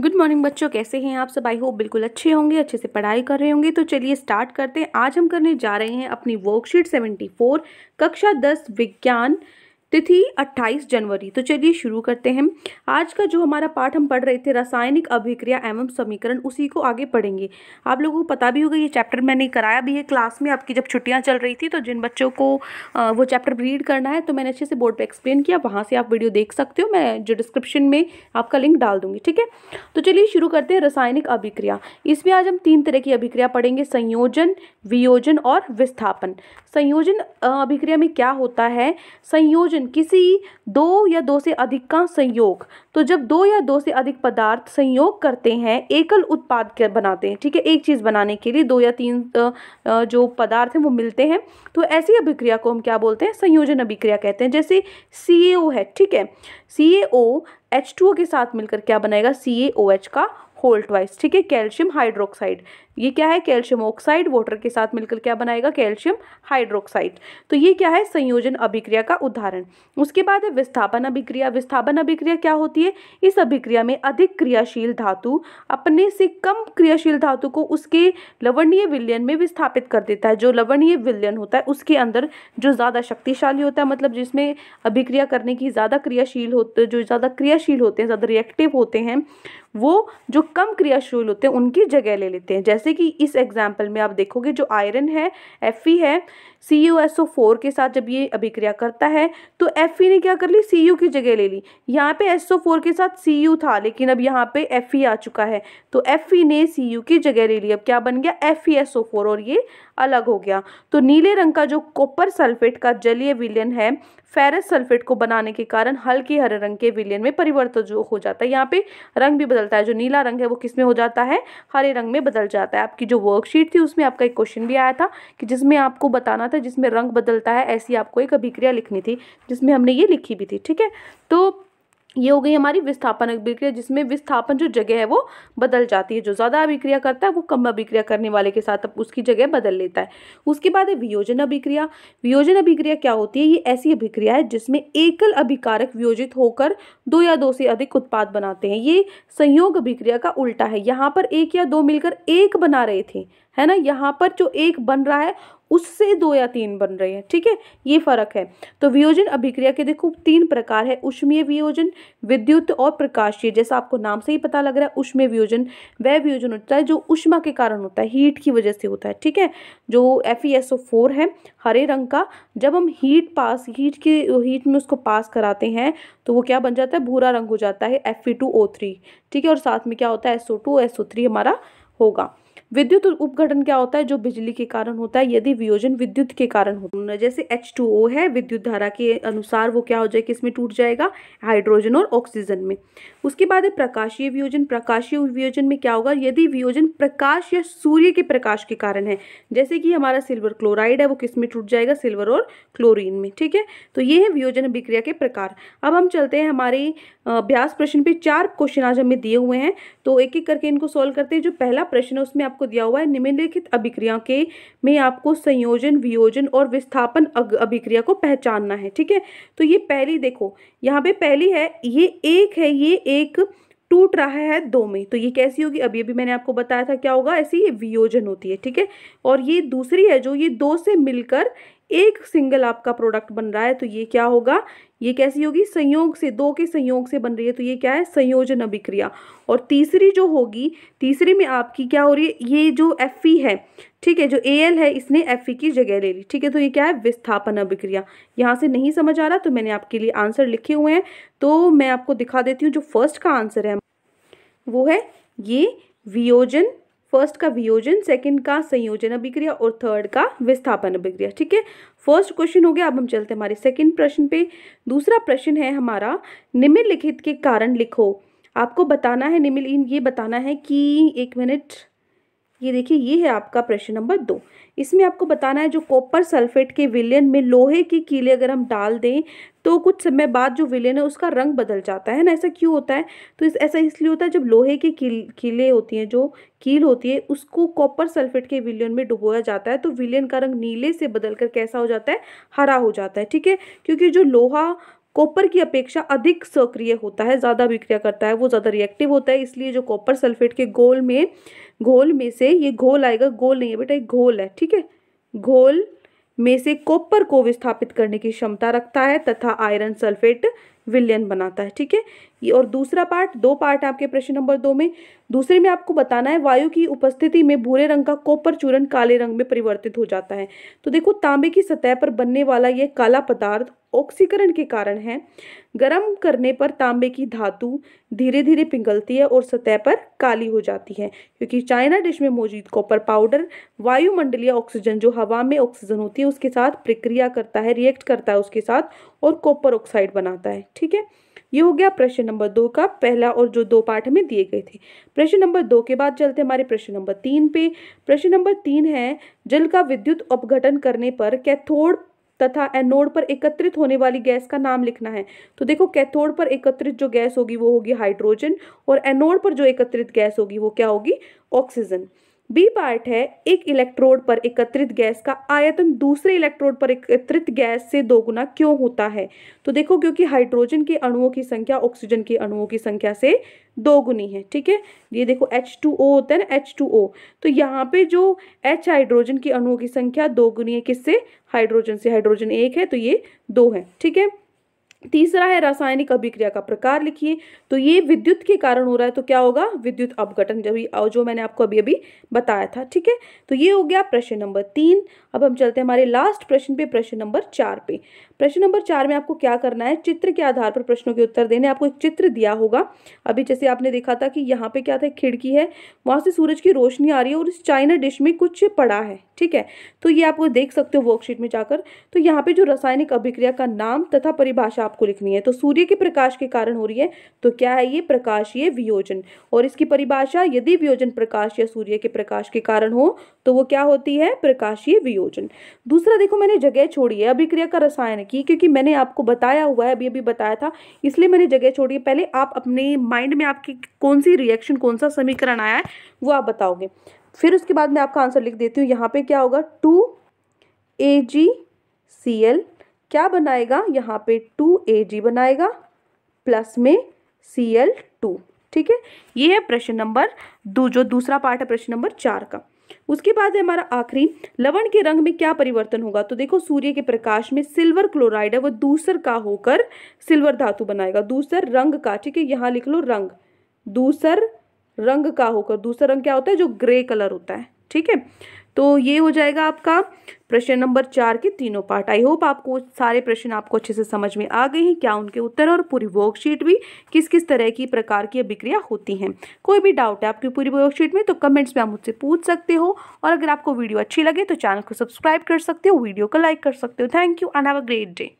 good morning बच्चों कैसे हैं आप सब आई होप बिल्कुल अच्छे होंगे अच्छे से पढ़ाई कर रहे होंगे तो चलिए स्टार्ट करते हैं आज हम करने जा रहे हैं अपनी वर्कशीट 74 कक्षा 10 विज्ञान तिथि 28 जनवरी तो चलिए शुरू करते हैं आज का जो हमारा पाठ हम पढ़ रहे थे रासायनिक अभिक्रिया एवं समीकरण उसी को आगे पढ़ेंगे आप लोगों को पता भी होगा ये चैप्टर मैंने कराया भी है क्लास में आपकी जब छुट्टियां चल रही थी तो जिन बच्चों को वो चैप्टर रीड करना है तो मैंने अच्छे से बोर्ड पर एक्सप्लेन किया वहाँ से आप वीडियो देख सकते हो मैं जो डिस्क्रिप्शन में आपका लिंक डाल दूंगी ठीक है तो चलिए शुरू करते हैं रासायनिक अभिक्रिया इसमें आज हम तीन तरह की अभिक्रिया पढ़ेंगे संयोजन वियोजन और विस्थापन संयोजन अभिक्रिया में क्या होता है संयोजन संयोजन किसी दो या दो से अधिक का संयोग तो जब दो या दो से अधिक पदार्थ संयोग करते हैं एकल उत्पाद के बनाते हैं ठीक है एक चीज़ बनाने के लिए दो या तीन जो पदार्थ हैं वो मिलते हैं तो ऐसी अभिक्रिया को हम क्या बोलते हैं संयोजन अभिक्रिया कहते हैं जैसे सी है ठीक है सी के साथ मिलकर क्या बनेगा सी का होल ट्वाइस ठीक है कैल्शियम हाइड्रोक्साइड ये क्या है कैल्शियम ऑक्साइड वाटर के साथ मिलकर क्या बनाएगा कैल्शियम हाइड्रोक्साइड तो ये क्या है संयोजन अभिक्रिया का उदाहरण उसके बाद है विस्थापन अभिक्रिया विस्थापन अभिक्रिया क्या होती है इस अभिक्रिया में अधिक क्रियाशील धातु अपने से कम क्रियाशील धातु को उसके लवणीय विलयन में विस्थापित कर देता है जो लवणीय विलयन होता है उसके अंदर जो ज़्यादा शक्तिशाली होता है मतलब जिसमें अभिक्रिया करने की ज़्यादा क्रियाशील होते जो ज़्यादा क्रियाशील होते हैं ज़्यादा रिएक्टिव होते हैं वो जो कम क्रियाशील होते हैं उनकी जगह ले लेते हैं जैसे कि इस एग्जाम्पल में आप देखोगे जो आयरन है एफ है C U S O four के साथ जब ये अभिक्रिया करता है तो एफ ने क्या कर ली सी यू की जगह ले ली यहाँ पे एस ओ फोर के साथ सी यू था लेकिन अब यहाँ पे एफ आ चुका है तो एफ ने सी यू की जगह ले ली अब क्या बन गया एफ एस ओ फोर और ये अलग हो गया तो नीले रंग का जो कॉपर सल्फेट का जलीय विलयन है फेरस सल्फेट को बनाने के कारण हल्के हरे रंग के विलियन में परिवर्तन जो हो जाता है यहाँ पे रंग भी बदलता है जो नीला रंग है वो किस में हो जाता है हरे रंग में बदल जाता है आपकी जो वर्कशीट थी उसमें आपका एक क्वेश्चन भी आया था कि जिसमें आपको बताना था जिसमें रंग बदलता है ऐसी आपको एक अभिक्रिया लिखनी थी जिसमें हमने ये लिखी भी थी ठीक है तो ये हो गई हमारी विस्थापन अभिक्रिया जिसमें विस्थापन जो जगह है वो बदल जाती है जो ज़्यादा अभिक्रिया करता है वो कम अभिक्रिया करने वाले के साथ उसकी जगह बदल लेता है उसके बाद है वियोजन अभिक्रिया वियोजन अभिक्रिया क्या होती है ये ऐसी अभिक्रिया है जिसमें एकल अभिकारक वियोजित होकर दो या दो से अधिक उत्पाद बनाते हैं ये संयोग अभिक्रिया का उल्टा है यहाँ पर एक या दो मिलकर एक बना रहे थे है ना यहाँ पर जो एक बन रहा है उससे दो या तीन बन रहे हैं ठीक है ये फर्क है तो वियोजन अभिक्रिया के देखो तीन प्रकार है उष्मीय वियोजन विद्युत और प्रकाशीय जैसा आपको नाम से ही पता लग रहा है उष्मीय वियोजन वह वियोजन होता है जो उष्मा के कारण होता है हीट की वजह से होता है ठीक है जो एफ है हरे रंग का जब हम हीट पास हीट के हीट में उसको पास कराते हैं तो वो क्या बन जाता है भूरा रंग हो जाता है एफ ठीक है और साथ में क्या होता है एसओ टू ओ थ्री हमारा होगा विद्युत उपघटन क्या होता है जो बिजली के कारण होता है यदि वियोजन विद्युत के कारण होता है जैसे एच टू ओ है विद्युत धारा के अनुसार वो क्या हो जाए किसमें टूट जाएगा हाइड्रोजन और ऑक्सीजन में उसके बाद है प्रकाशीय वियोजन प्रकाशीय वियोजन में क्या होगा यदि वियोजन प्रकाश या सूर्य के प्रकाश के कारण है जैसे कि हमारा सिल्वर क्लोराइड है वो किसमें टूट जाएगा सिल्वर और क्लोरीन में ठीक है तो ये है वियोजन अभिक्रिया के प्रकार अब हम चलते हैं हमारे अभ्यास प्रश्न पे चार क्वेश्चन आज हमें दिए हुए हैं तो एक एक करके इनको सॉल्व करते हैं जो पहला प्रश्न है उसमें आप आपको दिया हुआ है निम्नलिखित अभिक्रिया के में आपको संयोजन वियोजन और विस्थापन अभिक्रिया को पहचानना है ठीक है तो ये पहली देखो यहाँ पे पहली है ये एक है ये एक टूट रहा है दो में तो ये कैसी होगी अभी अभी मैंने आपको बताया था क्या होगा ऐसी ये वियोजन होती है ठीक है और ये दूसरी है जो ये दो से मिलकर एक सिंगल आपका प्रोडक्ट बन रहा है तो ये क्या होगा ये कैसी होगी संयोग से दो के संयोग से बन रही है तो ये क्या है संयोजन अभिक्रिया और तीसरी जो होगी तीसरी में आपकी क्या हो रही है ये जो एफ है ठीक है जो ए एल है इसने एफ की जगह ले ली ठीक है तो ये क्या है विस्थापन अभिक्रिया यहाँ से नहीं समझ आ रहा तो मैंने आपके लिए आंसर लिखे हुए हैं तो मैं आपको दिखा देती हूँ जो फर्स्ट का आंसर है वो है ये वियोजन फर्स्ट का वियोजन सेकंड का संयोजन अभिक्रिया और थर्ड का विस्थापन अभिक्रिया ठीक है फर्स्ट क्वेश्चन हो गया अब हम चलते हैं हमारे सेकंड प्रश्न पे दूसरा प्रश्न है हमारा निम्नलिखित के कारण लिखो आपको बताना है निम्न ये बताना है कि एक मिनट ये देखिए ये है आपका प्रश्न नंबर दो इसमें आपको बताना है जो कॉपर सल्फेट के विलयन में लोहे की कीले अगर हम डाल दें तो कुछ समय बाद जो विलयन है उसका रंग बदल जाता है ना ऐसा क्यों होता है तो इस ऐसा इसलिए होता है जब लोहे की कील कीले होती हैं जो कील होती है उसको कॉपर सल्फेट के विलयन में डुबोया जाता है तो विलियन का रंग नीले से बदल कर कैसा हो जाता है हरा हो जाता है ठीक है क्योंकि जो लोहा कॉपर की अपेक्षा अधिक सक्रिय होता है ज़्यादा अभिक्रिया करता है वो ज़्यादा रिएक्टिव होता है इसलिए जो कॉपर सल्फेट के घोल में घोल में से ये घोल आएगा घोल नहीं है बेटा एक घोल है ठीक है घोल में से कॉपर को विस्थापित करने की क्षमता रखता है तथा आयरन सल्फेट विलियन बनाता है ठीक है ये और दूसरा पार्ट दो पार्ट आपके प्रश्न नंबर दो में दूसरे में आपको बताना है वायु की उपस्थिति में भूरे रंग का कोपर चूरण काले रंग में परिवर्तित हो जाता है तो देखो तांबे की सतह पर बनने वाला यह काला पदार्थ ऑक्सीकरण के कारण है गर्म करने पर तांबे की धातु धीरे धीरे पिघलती है और सतह पर काली हो जाती है क्योंकि चाइना डिश में मौजूद कॉपर पाउडर वायुमंडलीय ऑक्सीजन जो हवा में ऑक्सीजन होती है उसके साथ प्रक्रिया करता है रिएक्ट करता है उसके साथ और कॉपर ऑक्साइड बनाता है ठीक है ये हो गया प्रश्न नंबर दो का पहला और जो दो पार्ट हमें दिए गए थे प्रश्न नंबर दो के बाद चलते हमारे प्रश्न नंबर तीन पे प्रश्न नंबर तीन है जल का विद्युत अपघटन करने पर कैथोड तथा एनोड पर एकत्रित होने वाली गैस का नाम लिखना है तो देखो कैथोड पर एकत्रित जो गैस होगी वो होगी हाइड्रोजन और एनोड पर जो एकत्रित गैस होगी वो क्या होगी ऑक्सीजन बी पार्ट है एक इलेक्ट्रोड पर एकत्रित गैस का आयतन दूसरे इलेक्ट्रोड पर एकत्रित गैस से दोगुना क्यों होता है तो देखो क्योंकि हाइड्रोजन के अणुओं की संख्या ऑक्सीजन के अणुओं की संख्या से दोगुनी है ठीक है ये देखो एच टू ओ होता है ना एच टू ओ तो यहाँ पे जो एच हाइड्रोजन के अणुओं की संख्या दोगुनी है किससे हाइड्रोजन से हाइड्रोजन एक है तो ये दो है ठीक है तीसरा है रासायनिक अभिक्रिया का प्रकार लिखिए तो ये विद्युत के कारण हो रहा है तो क्या होगा विद्युत अपघटन जो जो मैंने आपको अभी अभी बताया था ठीक है तो ये हो गया प्रश्न नंबर तीन अब हम चलते हैं हमारे लास्ट प्रश्न पे प्रश्न नंबर चार पे प्रश्न नंबर चार में आपको क्या करना है चित्र के आधार पर प्रश्नों के उत्तर देने आपको एक चित्र दिया होगा अभी जैसे आपने देखा था कि यहाँ पे क्या था खिड़की है वहाँ से सूरज की रोशनी आ रही है और इस चाइना डिश में कुछ पड़ा है ठीक है तो ये आपको देख सकते हो वर्कशीट में जाकर तो यहाँ पे जो रासायनिक अभिक्रिया का नाम तथा परिभाषा आपको लिखनी है तो सूर्य के प्रकाश के कारण हो रही है तो क्या है ये प्रकाशीय वियोजन और इसकी परिभाषा यदि वियोजन प्रकाश या सूर्य के प्रकाश के कारण हो तो वो क्या होती है प्रकाशीय वियोजन प्रयोजन दूसरा देखो मैंने जगह छोड़ी है अभिक्रिया का रसायन की क्योंकि मैंने आपको बताया हुआ है अभी अभी बताया था इसलिए मैंने जगह छोड़ी है पहले आप अपने माइंड में आपकी कौन सी रिएक्शन कौन सा समीकरण आया है वो आप बताओगे फिर उसके बाद मैं आपका आंसर लिख देती हूँ यहाँ पे क्या होगा to A ji C L क्या बनाएगा यहाँ पे टू ए जी बनाएगा प्लस में सी एल टू ठीक है ये है प्रश्न नंबर दो जो दूसरा पार्ट है प्रश्न नंबर चार का उसके बाद है हमारा आखिरी लवण के रंग में क्या परिवर्तन होगा तो देखो सूर्य के प्रकाश में सिल्वर क्लोराइड है वो दूसर का होकर सिल्वर धातु बनाएगा दूसर रंग का ठीक है यहाँ लिख लो रंग दूसर रंग का होकर दूसरा रंग क्या होता है जो ग्रे कलर होता है ठीक है तो ये हो जाएगा आपका प्रश्न नंबर चार के तीनों पार्ट आई होप आपको सारे प्रश्न आपको अच्छे से समझ में आ गए हैं क्या उनके उत्तर और पूरी वर्कशीट भी किस किस तरह की प्रकार की अभिक्रिया होती हैं कोई भी डाउट है आपकी पूरी वर्कशीट में तो कमेंट्स में आप मुझसे पूछ सकते हो और अगर आपको वीडियो अच्छी लगे तो चैनल को सब्सक्राइब कर सकते हो वीडियो को लाइक कर सकते हो thank you and have a great day